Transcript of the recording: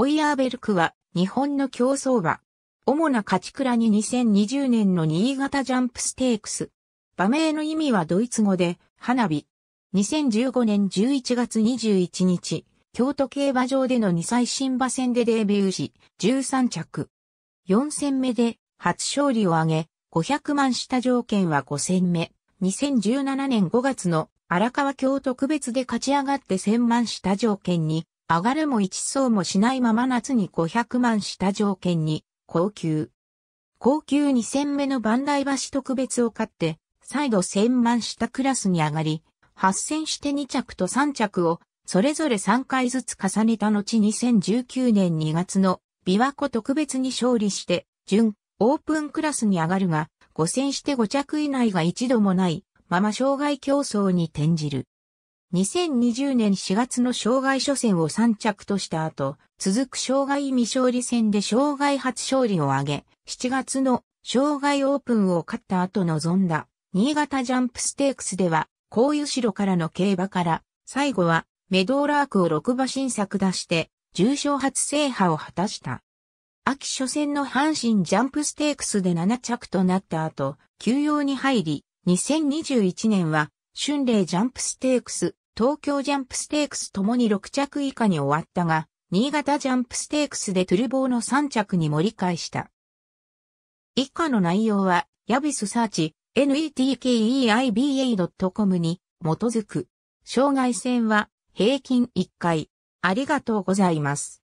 ホイヤーベルクは日本の競争馬。主な勝ち倉に2020年の新潟ジャンプステークス。馬名の意味はドイツ語で花火。2015年11月21日、京都競馬場での2歳新馬戦でデビューし、13着。4戦目で初勝利を挙げ、500万した条件は5戦目。2017年5月の荒川京特別で勝ち上がって1000万した条件に上がるも一層もしないまま夏に500万した条件に、高級。高級2000目の万代橋特別を買って、再度1000万したクラスに上がり、発戦して2着と3着を、それぞれ3回ずつ重ねた後2019年2月の琵琶湖特別に勝利して、準、オープンクラスに上がるが、5戦して5着以内が一度もない、まま障害競争に転じる。2020年4月の障害初戦を3着とした後、続く障害未勝利戦で障害初勝利を挙げ、7月の障害オープンを勝った後臨んだ、新潟ジャンプステークスでは、高湯城からの競馬から、最後はメドーラークを6馬新作出して、重賞初制覇を果たした。秋初戦の阪神ジャンプステークスで7着となった後、休養に入り、2021年は春麗ジャンプステークス、東京ジャンプステークスともに6着以下に終わったが、新潟ジャンプステークスでトゥルボーの3着に盛り返した。以下の内容は、ヤビスサーチ、netkeiba.com に基づく。障害線は平均1回。ありがとうございます。